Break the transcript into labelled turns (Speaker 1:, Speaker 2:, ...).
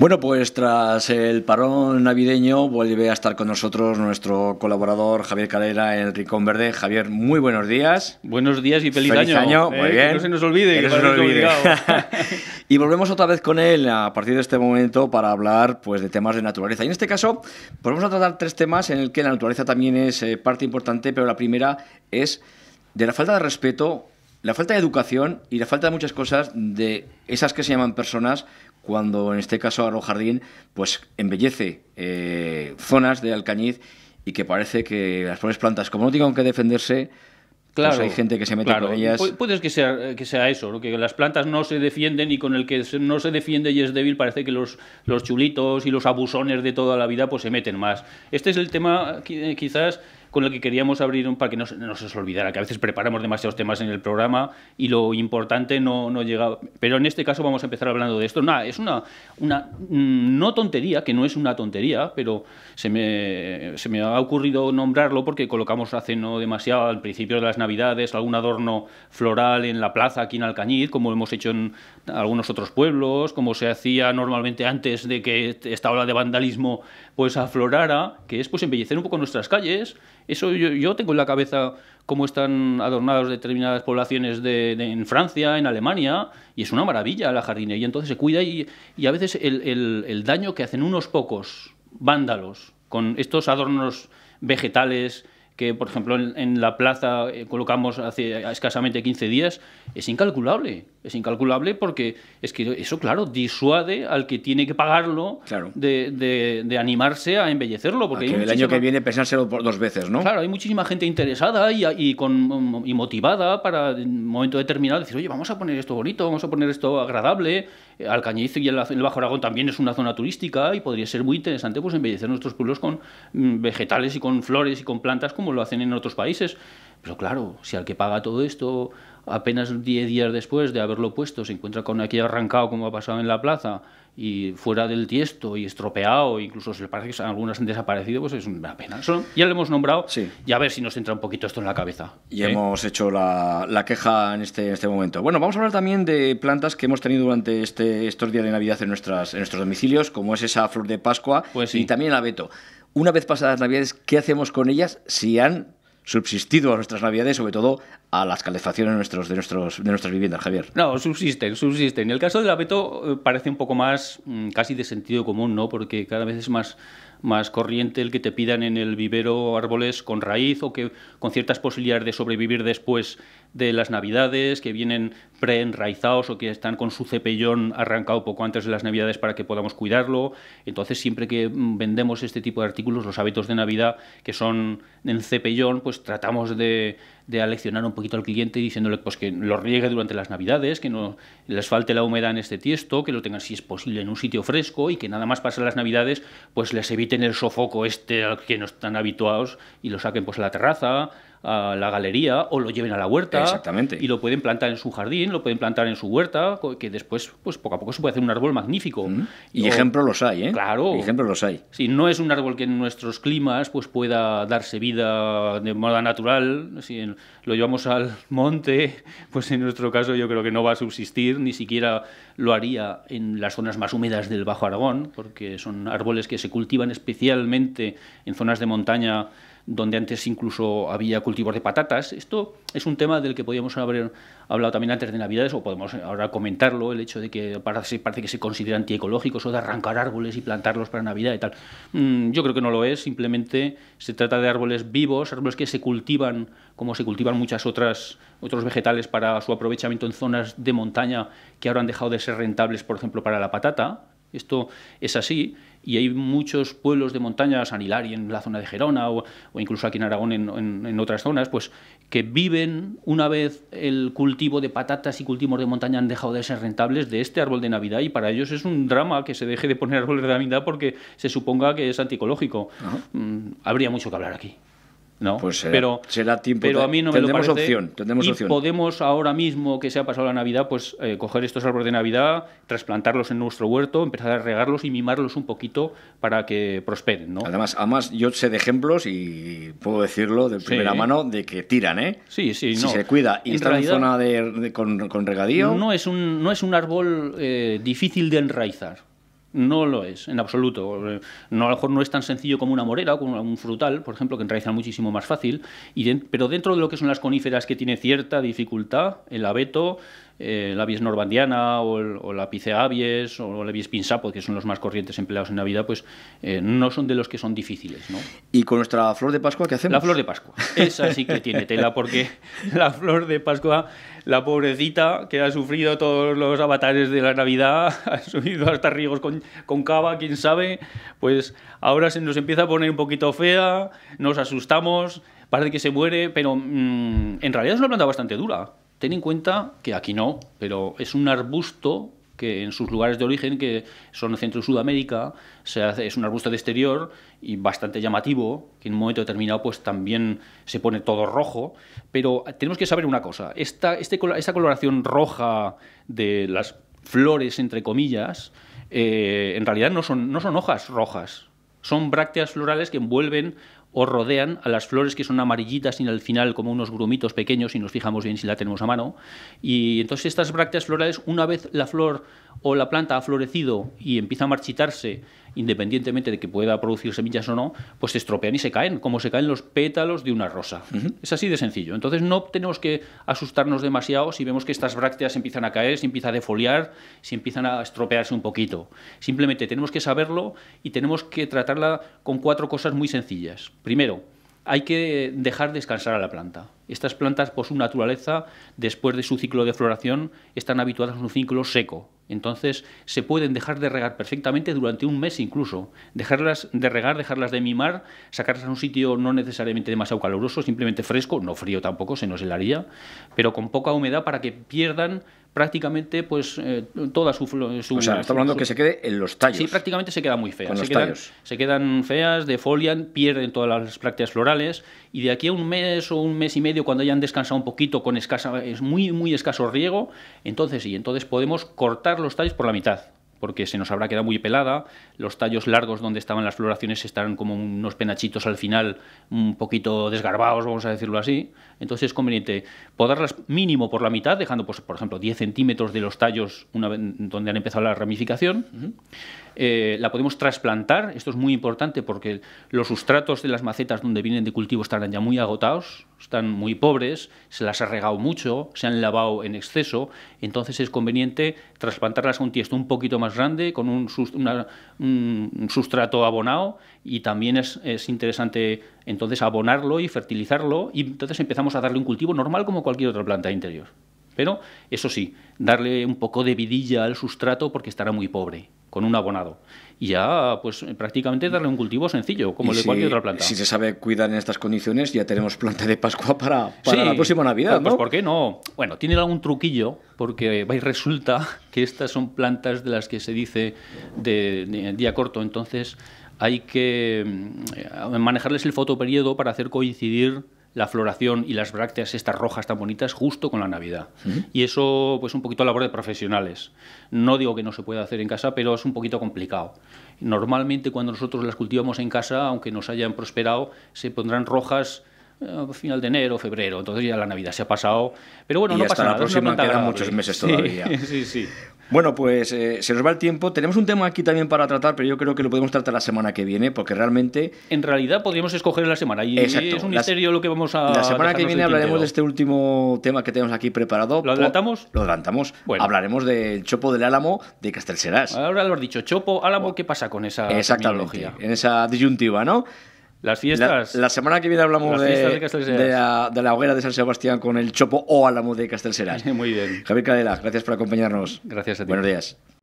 Speaker 1: Bueno, pues tras el parón navideño vuelve a estar con nosotros nuestro colaborador Javier Calera, el Rincón Verde. Javier, muy buenos días. Buenos días y feliz, feliz año. muy eh, bien. Que no se nos olvide. y volvemos otra vez con él a partir de este momento para hablar pues, de temas de naturaleza. Y en este caso, pues, vamos a tratar tres temas en el que la naturaleza también es eh, parte importante, pero la primera es de la falta de respeto la falta de educación y la falta de muchas cosas de esas que se llaman personas cuando en este caso jardín, pues embellece eh, zonas de Alcañiz y que parece que las pobres plantas, como no tienen que defenderse, pues, Claro, pues hay gente que se mete con ellas.
Speaker 2: Puede que sea, que sea eso, que las plantas no se defienden y con el que no se defiende y es débil parece que los, los chulitos y los abusones de toda la vida pues se meten más. Este es el tema quizás con el que queríamos abrir un, para que no, se nos olvidara, que a veces preparamos demasiados temas en el programa y lo importante no, no llega. Pero en este caso vamos a empezar hablando de esto. Nada, es una, una mm, no tontería, que no es una tontería, pero se me, se me ha ocurrido nombrarlo porque colocamos hace no demasiado, al principio de las Navidades, algún adorno floral en la plaza aquí en Alcañiz, como hemos hecho en algunos otros pueblos, como se hacía normalmente antes de que esta ola de vandalismo pues aflorara, que es pues embellecer un poco nuestras calles eso yo, tengo en la cabeza cómo están adornadas determinadas poblaciones de, en Francia, en Alemania, y es una maravilla la jardinería. Entonces se cuida y, a veces el, daño que hacen unos pocos vándalos con estos adornos vegetales que, por ejemplo, en, la plaza eh, colocamos hace escasamente 15 días, es incalculable es incalculable porque es que eso, claro, disuade al que tiene que pagarlo de, animarse a embellecerlo. Porque el año que viene
Speaker 1: pensárselo por dos veces, ¿no? Claro,
Speaker 2: hay muchísima gente interesada y, con, motivada para en un momento determinado decir, oye, vamos a poner esto bonito, vamos a poner esto agradable. Eh, Alcañiz y el, Bajo Aragón también es una zona turística y podría ser muy interesante pues embellecer nuestros pueblos con mm, vegetales y con flores y con plantas como lo hacen en otros países. Pero claro, si al que paga todo esto apenas 10 días después de haberlo puesto se encuentra con aquello arrancado como ha pasado en la plaza y fuera del tiesto y estropeado, incluso se le parece que algunas han desaparecido, pues es una pena. ya lo hemos nombrado y a ver si nos entra un poquito esto en la cabeza.
Speaker 1: Y hemos ¿Eh? hecho la, queja en este, este, momento. Bueno, vamos a hablar también de plantas que hemos tenido durante este, estos días de Navidad en, nuestras, nuestros domicilios, como es esa flor de Pascua pues y también el abeto. Una vez pasadas las Navidades, ¿qué hacemos con ellas si han subsistido a nuestras navidades, sobre todo a las calefacciones de, nuestros, de, nuestros, de nuestras viviendas, Javier.
Speaker 2: No, subsisten, subsisten. En el caso del abeto eh, parece un poco más mm, casi de sentido común, ¿no? Porque cada vez es más, más corriente el que te pidan en el vivero árboles con raíz o que con ciertas posibilidades de sobrevivir después de las navidades, que vienen preenraizados o que están con su cepellón arrancado poco antes de las navidades para que podamos cuidarlo. Entonces, siempre que mm, vendemos este tipo de artículos, los hábitos de Navidad que son en cepellón, pues tratamos de, aleccionar un poquito al cliente diciéndole pues, que lo riegue durante las navidades, que no les falte la humedad en este tiesto, que lo tengan si es posible en un sitio fresco y que nada más pasen las navidades, pues les eviten el sofoco este al que no están habituados y lo saquen pues a la terraza a la galería o lo lleven a la huerta. Exactamente. Y lo pueden plantar en su jardín, lo pueden plantar en su huerta, que después, pues poco a poco se puede hacer un árbol magnífico.
Speaker 1: Mm. Y ejemplos los hay, ¿eh? Claro. los hay.
Speaker 2: si no es un árbol que en nuestros climas pues pueda darse vida de moda natural. Si lo llevamos al monte, pues en nuestro caso yo creo que no va a subsistir, ni siquiera lo haría en las zonas más húmedas del Bajo Aragón, porque son árboles que se cultivan especialmente en zonas de montaña donde antes incluso había cultivos de patatas. Esto es un tema del que podíamos haber hablado también antes de Navidades o podemos ahora comentarlo, el hecho de que parece, que se considera antiecológico o de arrancar árboles y plantarlos para Navidad y tal. Mm, yo creo que no lo es, simplemente se trata de árboles vivos, árboles que se cultivan como se cultivan muchas otras otros vegetales para su aprovechamiento en zonas de montaña que ahora han dejado de ser rentables, por ejemplo, para la patata. Esto es así y hay muchos pueblos de montaña, San Hilari en la zona de Gerona o, incluso aquí en Aragón en, otras zonas, pues que viven una vez el cultivo de patatas y cultivos de montaña han dejado de ser rentables de este árbol de Navidad y para ellos es un drama que se deje de poner árboles de Navidad porque se suponga que es anticológico. Mm, habría mucho
Speaker 1: que hablar aquí. Pues pero, a mí no me Opción, y
Speaker 2: podemos ahora mismo que se ha pasado la Navidad, pues eh, coger estos árboles de Navidad, trasplantarlos en nuestro huerto, empezar a regarlos y mimarlos un poquito para que prosperen, ¿no? Además, además yo sé de ejemplos
Speaker 1: y puedo decirlo de primera mano de que tiran, ¿eh? Sí, sí, si se cuida y en zona con, regadío. No
Speaker 2: es un no es un árbol eh, difícil de enraizar. No lo es, en absoluto. No, a lo mejor no es tan sencillo como una morera o como un frutal, por ejemplo, que es muchísimo más fácil. Y pero dentro de lo que son las coníferas que tiene cierta dificultad, el abeto, eh, la avies norbandiana o, la pice avies o la avies pinsapo, que son los más corrientes empleados en Navidad, pues eh, no son de los que son difíciles. ¿Y con nuestra
Speaker 1: flor de Pascua qué hacemos? La flor de Pascua.
Speaker 2: Esa sí que tiene tela porque la flor de Pascua, la pobrecita que ha sufrido todos los avatares de la Navidad, ha subido hasta riegos con, con cava, quién sabe, pues ahora se nos empieza a poner un poquito fea, nos asustamos parece que se muere, pero mm, en realidad es una planta bastante dura. Ten en cuenta que aquí no, pero es un arbusto que en sus lugares de origen, que son el centro de Sudamérica, es un arbusto de exterior y bastante llamativo, que en un momento determinado pues también se pone todo rojo, pero tenemos que saber una cosa, esta, este coloración roja de las flores, entre comillas, eh, en realidad no son, no son hojas rojas, son brácteas florales que envuelven o rodean a las flores que son amarillitas y al final como unos grumitos pequeños, si nos fijamos bien si la tenemos a mano. Y entonces estas brácteas florales, una vez la flor o la planta ha florecido y empieza a marchitarse independientemente de que pueda producir semillas o no, pues se estropean y se caen, como se caen los pétalos de una rosa. Es así de sencillo. Entonces no tenemos que asustarnos demasiado si vemos que estas brácteas empiezan a caer, si empiezan a defoliar, si empiezan a estropearse un poquito. Simplemente tenemos que saberlo y tenemos que tratarla con cuatro cosas muy sencillas. Primero, hay que dejar descansar a la planta. Estas plantas, por su naturaleza, después de su ciclo de floración, están habituadas a un ciclo seco, entonces se pueden dejar de regar perfectamente durante un mes incluso. Dejarlas de regar, dejarlas de mimar, sacarlas a un sitio no necesariamente demasiado caluroso, simplemente fresco, no frío tampoco, se nos helaría, pero con poca humedad para que pierdan prácticamente pues eh, toda su, su, O sea, está hablando que se quede
Speaker 1: en los tallos. Sí,
Speaker 2: prácticamente se queda muy fea. se, quedan, se quedan feas, defolian, pierden todas las prácticas florales y de aquí a un mes o un mes y medio cuando hayan descansado un poquito con escasa es muy muy escaso riego, entonces sí, entonces podemos cortar los tallos por la mitad porque se nos habrá quedado muy pelada, los tallos largos donde estaban las floraciones estarán como unos penachitos al final un poquito desgarbados, vamos a decirlo así, entonces es conveniente podarlas mínimo por la mitad, dejando, pues, por ejemplo, 10 centímetros de los tallos donde han empezado la ramificación. Eh, la podemos trasplantar, esto es muy importante porque los sustratos de las macetas donde vienen de cultivo estarán ya muy agotados, están muy pobres, se las ha regado mucho, se han lavado en exceso, entonces es conveniente trasplantarlas a un tiesto un poquito más grande, con un sustrato abonado y también es, es, interesante entonces abonarlo y fertilizarlo y entonces empezamos a darle un cultivo normal como cualquier otra planta interior. Pero eso sí, darle un poco de vidilla al sustrato porque estará muy pobre con un abonado. Y ya, pues eh, prácticamente darle un cultivo sencillo, como le cualquier otra planta. Si se
Speaker 1: sabe cuidar en estas condiciones, ya tenemos planta de Pascua para, la próxima Navidad. Pues, pues, ¿no? ¿por
Speaker 2: qué no? Bueno, tiene algún truquillo, porque resulta que estas son plantas de las que se dice de, de día corto, entonces hay que mm, eh, manejarles el fotoperiodo para hacer coincidir la floración y las brácteas estas rojas tan bonitas justo con la Navidad. Y eso, pues un poquito a labor de profesionales. No digo que no se pueda hacer en casa, pero es un poquito complicado. Normalmente cuando nosotros las cultivamos en casa, aunque nos hayan prosperado, se pondrán rojas eh, a final de enero, febrero, entonces ya la Navidad se ha pasado, pero bueno, no hasta pasa la próxima quedan muchos meses todavía. sí, sí.
Speaker 1: Bueno, pues eh, se nos va el tiempo. Tenemos un tema aquí también para tratar, pero yo creo que lo podemos tratar la semana que viene, porque realmente.
Speaker 2: En realidad podríamos escoger la
Speaker 1: semana. Y Exacto. es un misterio
Speaker 2: lo que vamos a. La semana que viene hablaremos de
Speaker 1: este último tema que tenemos aquí preparado. ¿Lo adelantamos? Lo adelantamos. Hablaremos del Chopo del Álamo de Castelserás.
Speaker 2: Ahora lo has dicho,
Speaker 1: Chopo, Álamo, ¿qué pasa con esa Exactamente, en esa disyuntiva, ¿no? Las fiestas. La, semana que viene hablamos de, la, hoguera de San Sebastián con el Chopo o Álamo de Castelseras. Muy bien. Javier Cadela, gracias por acompañarnos. Gracias a ti. Buenos días.